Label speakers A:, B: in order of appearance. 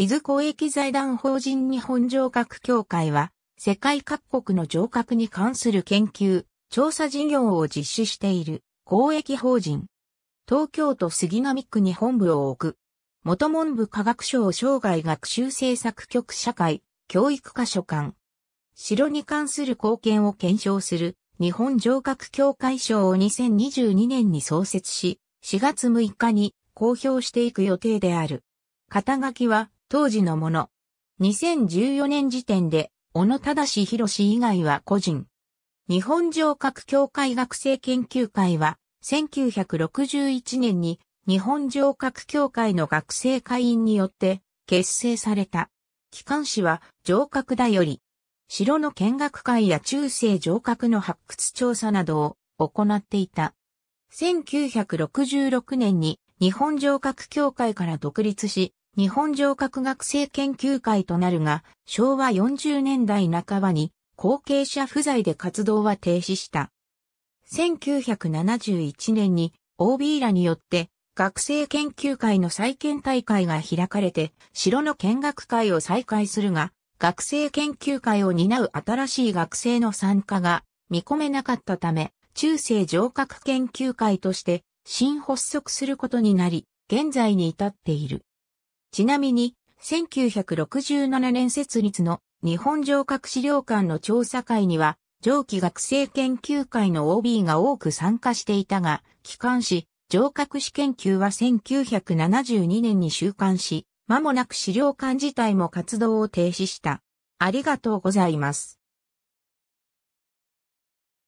A: 静公益財団法人日本城郭協会は、世界各国の城郭に関する研究、調査事業を実施している公益法人。東京都杉並区に本部を置く。元文部科学省生涯学習政策局社会教育科書館。城に関する貢献を検証する日本城郭協会賞を2022年に創設し、4月6日に公表していく予定である。肩書きは当時のもの。2014年時点で、小野正博以外は個人。日本上閣協会学生研究会は、1961年に日本上閣協会の学生会員によって結成された。機関誌は上閣だより、城の見学会や中世上閣の発掘調査などを行っていた。1966年に日本上閣協会から独立し、日本城郭学生研究会となるが、昭和40年代半ばに後継者不在で活動は停止した。1971年に OB らによって学生研究会の再建大会が開かれて、城の見学会を再開するが、学生研究会を担う新しい学生の参加が見込めなかったため、中世城郭研究会として新発足することになり、現在に至っている。ちなみに、1967年設立の日本城郭資料館の調査会には、上記学生研究会の OB が多く参加していたが、機関誌、上郭史研究は1972年に収刊し、間もなく資料館自体も活動を停止した。ありがとうございます。